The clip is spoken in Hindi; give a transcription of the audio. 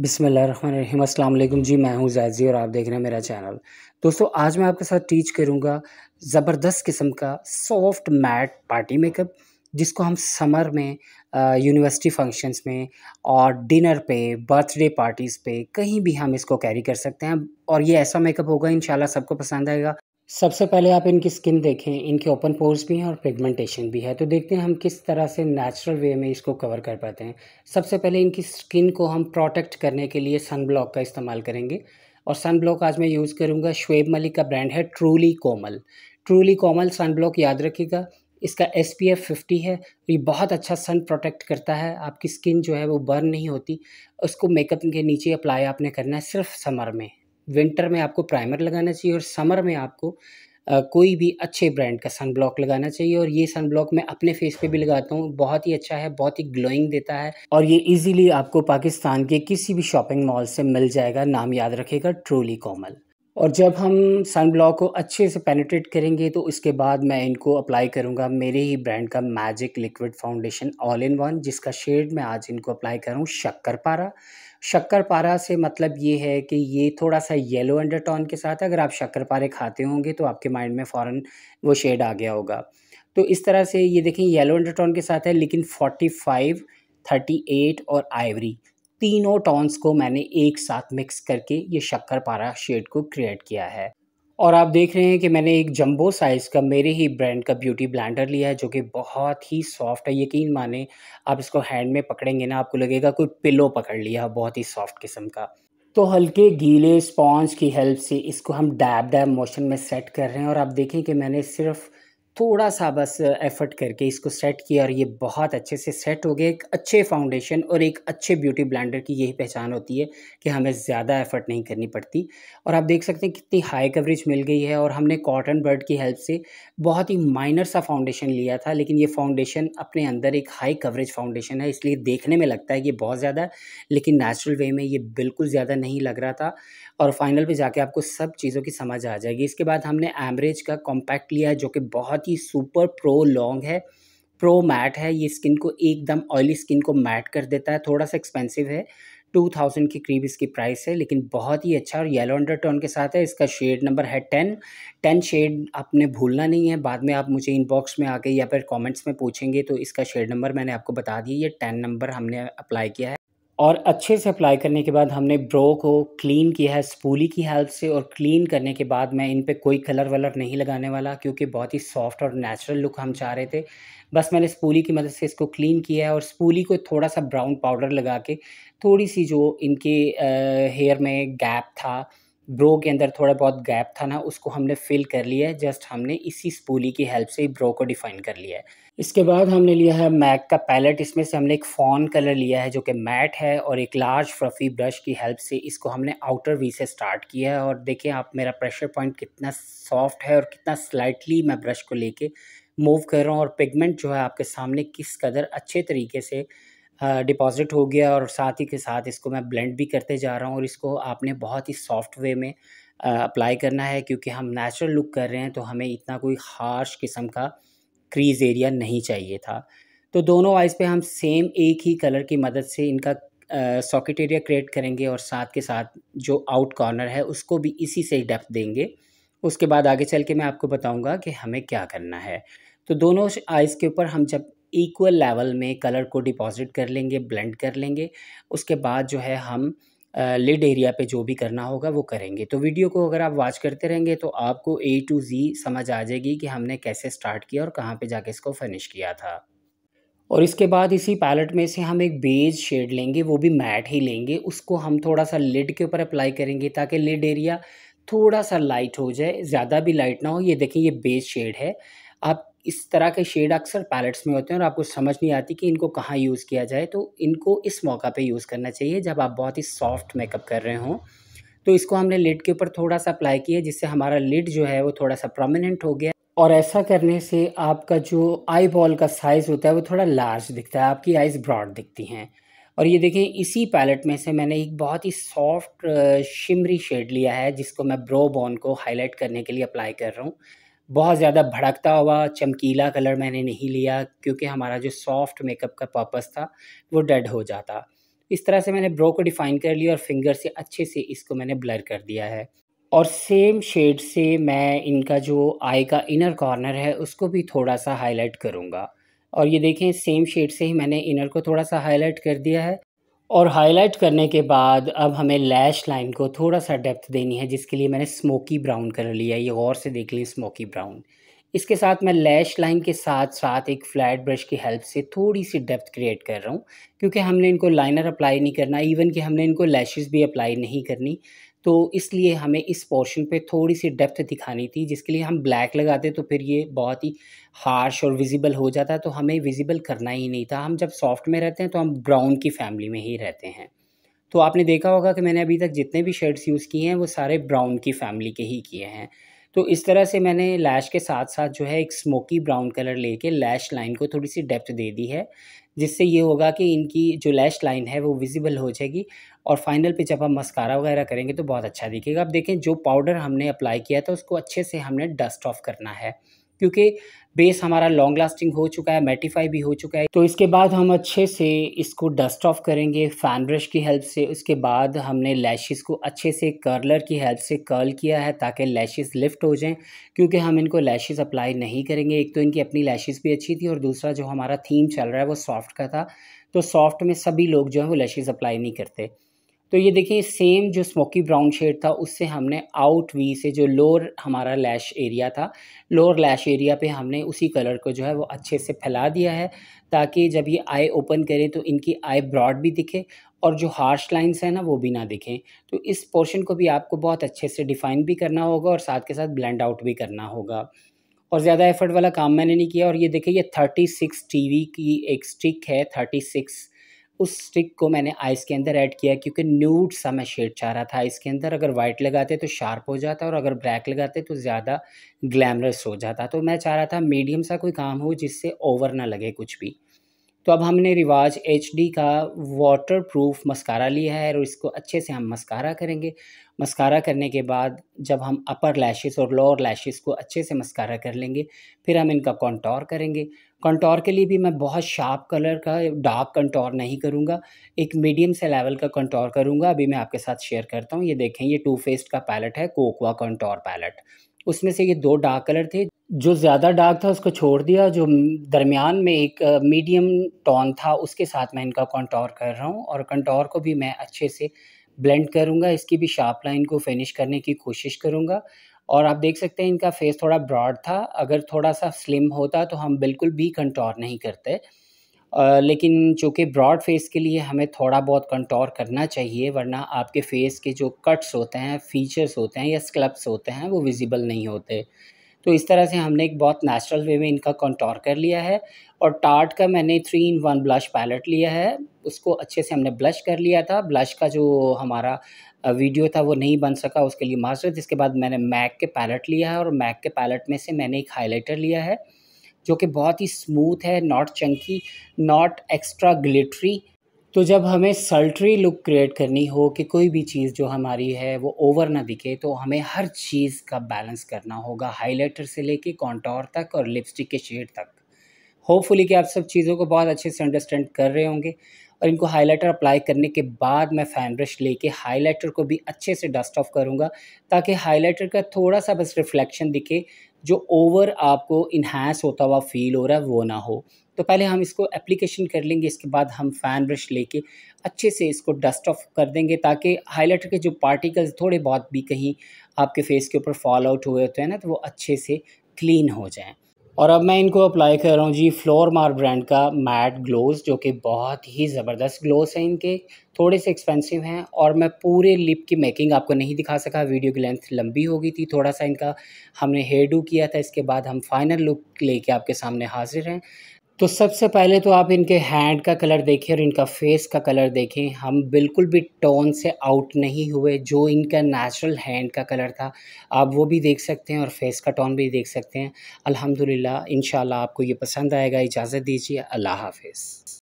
बिसमीम अल्लाम जी मैं हूँ जायजी और आप देख रहे हैं मेरा चैनल दोस्तों आज मैं आपके साथ टीच करूँगा ज़बरदस्त किस्म का सॉफ्ट मैट पार्टी मेकअप जिसको हम समर में यूनिवर्सिटी फंक्शंस में और डिनर पे बर्थडे पार्टीज़ पे कहीं भी हम इसको कैरी कर सकते हैं और ये ऐसा मेकअप होगा इन सबको पसंद आएगा सबसे पहले आप इनकी स्किन देखें इनके ओपन पोर्स भी हैं और पिगमेंटेशन भी है तो देखते हैं हम किस तरह से नेचुरल वे में इसको कवर कर पाते हैं सबसे पहले इनकी स्किन को हम प्रोटेक्ट करने के लिए सन ब्लॉक का इस्तेमाल करेंगे और सन ब्लॉक आज मैं यूज़ करूँगा शुएब मलिक का ब्रांड है truly Komal truly Komal sun block याद रखिएगा इसका एस पी एफ फिफ्टी है ये बहुत अच्छा सन प्रोटेक्ट करता है आपकी स्किन जो है वो बर्न नहीं होती उसको मेकअप के नीचे अप्लाई आपने करना है सिर्फ समर में विंटर में आपको प्राइमर लगाना चाहिए और समर में आपको Uh, कोई भी अच्छे ब्रांड का सन ब्लॉक लगाना चाहिए और ये सन ब्लॉक मैं अपने फेस पे भी लगाता हूँ बहुत ही अच्छा है बहुत ही ग्लोइंग देता है और ये इजीली आपको पाकिस्तान के किसी भी शॉपिंग मॉल से मिल जाएगा नाम याद रखेगा ट्रोली कोमल और जब हम सन ब्लॉक को अच्छे से पेनिट्रेट करेंगे तो उसके बाद मैं इनको अप्लाई करूँगा मेरे ही ब्रांड का magic liquid foundation all in one जिसका शेड मैं आज इनको अप्लाई कर रहा हूँ शक्कर पारा शक्कर पारा से मतलब ये है कि ये थोड़ा सा येलो अंडरटोन के साथ है अगर आप शक्कर पारे खाते होंगे तो आपके माइंड में फ़ौर वो शेड आ गया होगा तो इस तरह से ये देखें येलो अंडरटोन के साथ है लेकिन फोर्टी फाइव थर्टी एट और आइवरी तीनों टॉन्स को मैंने एक साथ मिक्स करके ये शक्कर पारा शेड को क्रिएट किया है और आप देख रहे हैं कि मैंने एक जंबो साइज़ का मेरे ही ब्रांड का ब्यूटी ब्लेंडर लिया है जो कि बहुत ही सॉफ्ट है यकीन माने आप इसको हैंड में पकड़ेंगे ना आपको लगेगा कोई पिलो पकड़ लिया बहुत ही सॉफ्ट किस्म का तो हल्के गीले स्पॉन्ज की हेल्प से इसको हम डैब डैब मोशन में सेट कर रहे हैं और आप देखें कि मैंने सिर्फ़ थोड़ा सा बस एफर्ट करके इसको सेट किया और ये बहुत अच्छे से सेट हो गया एक अच्छे फाउंडेशन और एक अच्छे ब्यूटी ब्लेंडर की यही पहचान होती है कि हमें ज़्यादा एफर्ट नहीं करनी पड़ती और आप देख सकते हैं कितनी हाई कवरेज मिल गई है और हमने कॉटन बर्ड की हेल्प से बहुत ही माइनर सा फाउंडेशन लिया था लेकिन ये फाउंडेशन अपने अंदर एक हाई कवरेज फाउंडेशन है इसलिए देखने में लगता है कि बहुत ज़्यादा लेकिन नेचुरल वे में ये बिल्कुल ज़्यादा नहीं लग रहा था और फाइनल पर जाके आपको सब चीज़ों की समझ आ जाएगी इसके बाद हमने एमरेज का कॉम्पैक्ट लिया जो कि बहुत कि सुपर प्रो लॉन्ग है प्रो मैट है ये स्किन को एकदम ऑयली स्किन को मैट कर देता है थोड़ा सा एक्सपेंसिव है टू थाउजेंड के करीब इसकी प्राइस है लेकिन बहुत ही अच्छा और येलो अंडर टोन के साथ है इसका शेड नंबर है टेन टेन शेड आपने भूलना नहीं है बाद में आप मुझे इनबॉक्स में आके या फिर कमेंट्स में पूछेंगे तो इसका शेड नंबर मैंने आपको बता दिया ये टेन नंबर हमने अप्लाई किया है और अच्छे से अप्लाई करने के बाद हमने ब्रो को क्लीन किया है स्पूली की हेल्प से और क्लीन करने के बाद मैं इन पर कोई कलर वलर नहीं लगाने वाला क्योंकि बहुत ही सॉफ्ट और नेचुरल लुक हम चाह रहे थे बस मैंने स्पूली की मदद से इसको क्लीन किया है और स्पूली को थोड़ा सा ब्राउन पाउडर लगा के थोड़ी सी जो इनके हेयर में गैप था ब्रो के अंदर थोड़ा बहुत गैप था ना उसको हमने फिल कर लिया है जस्ट हमने इसी स्पूली की हेल्प से ही ब्रो को डिफाइन कर लिया है इसके बाद हमने लिया है मैक का पैलेट इसमें से हमने एक फॉन कलर लिया है जो कि मैट है और एक लार्ज फ्रफी ब्रश की हेल्प से इसको हमने आउटर वी से स्टार्ट किया है और देखिए आप मेरा प्रेशर पॉइंट कितना सॉफ्ट है और कितना स्लाइटली मैं ब्रश को लेके मूव कर रहा हूँ और पिगमेंट जो है आपके सामने किस कदर अच्छे तरीके से डिपॉज़िट हो गया और साथ ही के साथ इसको मैं ब्लेंड भी करते जा रहा हूँ और इसको आपने बहुत ही सॉफ्ट वे में अप्लाई करना है क्योंकि हम नेचुरल लुक कर रहे हैं तो हमें इतना कोई हार्श किस्म का क्रीज एरिया नहीं चाहिए था तो दोनों आइज़ पे हम सेम एक ही कलर की मदद से इनका सॉकेट एरिया क्रिएट करेंगे और साथ के साथ जो आउट कॉर्नर है उसको भी इसी से डेप्थ देंगे उसके बाद आगे चल के मैं आपको बताऊंगा कि हमें क्या करना है तो दोनों आइज़ के ऊपर हम जब इक्वल लेवल में कलर को डिपॉजिट कर लेंगे ब्लेंड कर लेंगे उसके बाद जो है हम लिड एरिया पे जो भी करना होगा वो करेंगे तो वीडियो को अगर आप वॉच करते रहेंगे तो आपको ए टू ज़ी समझ आ जाएगी कि हमने कैसे स्टार्ट किया और कहाँ पे जाके इसको फिनिश किया था और इसके बाद इसी पैलेट में से हम एक बेज शेड लेंगे वो भी मैट ही लेंगे उसको हम थोड़ा सा लिड के ऊपर अप्लाई करेंगे ताकि लिड एरिया थोड़ा सा लाइट हो जाए ज़्यादा भी लाइट ना हो ये देखिए ये बेज शेड है आप इस तरह के शेड अक्सर पैलेट्स में होते हैं और आपको समझ नहीं आती कि इनको कहाँ यूज़ किया जाए तो इनको इस मौका पे यूज़ करना चाहिए जब आप बहुत ही सॉफ्ट मेकअप कर रहे हों तो इसको हमने लिड के ऊपर थोड़ा सा अप्लाई किया जिससे हमारा लिड जो है वो थोड़ा सा प्रोमिनेंट हो गया और ऐसा करने से आपका जो आई बॉल का साइज़ होता है वो थोड़ा लार्ज दिखता है आपकी आइज़ ब्रॉड दिखती हैं और ये देखें इसी पैलेट में से मैंने एक बहुत ही सॉफ्ट शिमरी शेड लिया है जिसको मैं ब्रो बॉन को हाईलाइट करने के लिए अप्लाई कर रहा हूँ बहुत ज़्यादा भड़कता हुआ चमकीला कलर मैंने नहीं लिया क्योंकि हमारा जो सॉफ्ट मेकअप का पर्पस था वो डेड हो जाता इस तरह से मैंने ब्रो को डिफ़ाइन कर लिया और फिंगर से अच्छे से इसको मैंने ब्लर कर दिया है और सेम शेड से मैं इनका जो आई का इनर कॉर्नर है उसको भी थोड़ा सा हाईलाइट करूँगा और ये देखें सेम शेड से ही मैंने इनर को थोड़ा सा हाईलाइट कर दिया है और हाईलाइट करने के बाद अब हमें लैश लाइन को थोड़ा सा डेप्थ देनी है जिसके लिए मैंने स्मोकी ब्राउन कर लिया ये गौर से देख लें स्मोकी ब्राउन इसके साथ मैं लैश लाइन के साथ साथ एक फ्लैट ब्रश की हेल्प से थोड़ी सी डेप्थ क्रिएट कर रहा हूँ क्योंकि हमने इनको लाइनर अप्लाई नहीं करना इवन कि हमने इनको लैशेस भी अप्लाई नहीं करनी तो इसलिए हमें इस पोर्शन पे थोड़ी सी डेप्थ दिखानी थी जिसके लिए हम ब्लैक लगाते तो फिर ये बहुत ही हार्श और विजिबल हो जाता तो हमें विजिबल करना ही नहीं था हम जब सॉफ्ट में रहते हैं तो हम ब्राउन की फैमिली में ही रहते हैं तो आपने देखा होगा कि मैंने अभी तक जितने भी शर्ट्स यूज़ किए हैं वो सारे ब्राउन की फैमिली के ही किए हैं तो इस तरह से मैंने लैश के साथ साथ जो है एक स्मोकी ब्राउन कलर लेके लैश लाइन को थोड़ी सी डेप्थ दे दी है जिससे ये होगा कि इनकी जो लैश लाइन है वो विजिबल हो जाएगी और फाइनल पे जब हम मस्कारा वगैरह करेंगे तो बहुत अच्छा दिखेगा अब देखें जो पाउडर हमने अप्लाई किया था उसको अच्छे से हमने डस्ट ऑफ करना है क्योंकि बेस हमारा लॉन्ग लास्टिंग हो चुका है मेटिफाई भी हो चुका है तो इसके बाद हम अच्छे से इसको डस्ट ऑफ करेंगे फैन ब्रश की हेल्प से उसके बाद हमने लैशेस को अच्छे से कर्लर की हेल्प से कर्ल किया है ताकि लैशेस लिफ्ट हो जाएं क्योंकि हम इनको लैशेस अप्लाई नहीं करेंगे एक तो इनकी अपनी लैशेज़ भी अच्छी थी और दूसरा जो हमारा थीम चल रहा है वो सॉफ्ट का था तो सॉफ्ट में सभी लोग जो है वो लैशेज़ अप्लाई नहीं करते तो ये देखिए सेम जो स्मोकी ब्राउन शेड था उससे हमने आउट वी से जो लोअर हमारा लैश एरिया था लोअर लैश एरिया पे हमने उसी कलर को जो है वो अच्छे से फैला दिया है ताकि जब ये आई ओपन करें तो इनकी आई ब्रॉड भी दिखे और जो हार्श लाइंस हैं ना वो भी ना दिखें तो इस पोर्शन को भी आपको बहुत अच्छे से डिफ़ाइन भी करना होगा और साथ के साथ ब्लेंड आउट भी करना होगा और ज़्यादा एफर्ट वाला काम मैंने नहीं किया और ये देखिए ये थर्टी सिक्स टी की एक स्टिक है थर्टी सिक्स उस स्टिक को मैंने आइस के अंदर ऐड किया क्योंकि न्यूड सा मैं शेड चाह रहा था आइस के अंदर अगर वाइट लगाते तो शार्प हो जाता और अगर ब्लैक लगाते तो ज़्यादा ग्लैमरस हो जाता तो मैं चाह रहा था मीडियम सा कोई काम हो जिससे ओवर ना लगे कुछ भी तो अब हमने रिवाज एच का वाटर प्रूफ मस्कारा लिया है और इसको अच्छे से हम मस्कारा करेंगे मस्कारा करने के बाद जब हम अपर लैशेस और लोअर लैशेस को अच्छे से मस्कारा कर लेंगे फिर हम इनका कॉन्टोर करेंगे कंटोर के लिए भी मैं बहुत शार्प कलर का डार्क कंटोर नहीं करूँगा एक मीडियम से लेवल का कंटोर करूँगा अभी मैं आपके साथ शेयर करता हूँ ये देखें ये टू फेस्ड का पैलेट है कोकवा कंटोर पैलेट उसमें से ये दो डार्क कलर थे जो ज़्यादा डार्क था उसको छोड़ दिया जो दरमियान में एक मीडियम टोन था उसके साथ मैं इनका कंटोर कर रहा हूँ और कंटोर को भी मैं अच्छे से ब्लेंड करूँगा इसकी भी शार्प लाइन को फिनिश करने की कोशिश करूँगा और आप देख सकते हैं इनका फेस थोड़ा ब्रॉड था अगर थोड़ा सा स्लिम होता तो हम बिल्कुल भी कंटोर नहीं करते आ, लेकिन चूँकि ब्रॉड फेस के लिए हमें थोड़ा बहुत कंटोर करना चाहिए वरना आपके फेस के जो कट्स होते हैं फीचर्स होते हैं या स्क्लब्स होते हैं वो विजिबल नहीं होते तो इस तरह से हमने एक बहुत नेचुरल वे में इनका कंटोर कर लिया है और टार्ट का मैंने three in one blush palette लिया है उसको अच्छे से हमने ब्लश कर लिया था ब्लश का जो हमारा वीडियो था वो नहीं बन सका उसके लिए माजरत इसके बाद मैंने मैक के पैलेट लिया है और मैक के पैलेट में से मैंने एक हाईलाइटर लिया है जो कि बहुत ही स्मूथ है not chunky not extra glittery तो जब हमें सल्ट्री लुक क्रिएट करनी हो कि कोई भी चीज़ जो हमारी है वो ओवर ना दिखे तो हमें हर चीज़ का बैलेंस करना होगा हाइलाइटर से लेके कॉन्टोर तक और लिपस्टिक के शेड तक होपफुली कि आप सब चीज़ों को बहुत अच्छे से अंडरस्टैंड कर रहे होंगे और इनको हाइलाइटर अप्लाई करने के बाद मैं फ़ैन ब्रश लेके हाइलाइटर को भी अच्छे से डस्ट ऑफ करूँगा ताकि हाइलाइटर का थोड़ा सा बस रिफ्लेक्शन दिखे जो ओवर आपको इन्हांस होता हुआ फील हो रहा है वो ना हो तो पहले हम इसको एप्लीकेशन कर लेंगे इसके बाद हम फ़ैन ब्रश लेके अच्छे से इसको डस्ट ऑफ कर देंगे ताकि हाइलाइटर के जो पार्टिकल्स थोड़े बहुत भी कहीं आपके फेस के ऊपर फॉल आउट हुए होते हैं ना तो वो अच्छे से क्लीन हो जाएँ और अब मैं इनको अप्लाई कर रहा हूँ जी फ्लोर मार ब्रांड का मैट ग्लोव जो कि बहुत ही ज़बरदस्त ग्लोव हैं इनके थोड़े से एक्सपेंसिव हैं और मैं पूरे लिप की मेकिंग आपको नहीं दिखा सका वीडियो की लेंथ लंबी हो गई थी थोड़ा सा इनका हमने हेयर डू किया था इसके बाद हम फाइनल लुक लेके आपके सामने हाजिर हैं तो सबसे पहले तो आप इनके हैंड का कलर देखें और इनका फेस का कलर देखें हम बिल्कुल भी टोन से आउट नहीं हुए जो इनका नेचुरल हैंड का कलर था आप वो भी देख सकते हैं और फेस का टोन भी देख सकते हैं अल्हम्दुलिल्लाह इन आपको ये पसंद आएगा इजाज़त दीजिए अल्लाह हाफिज़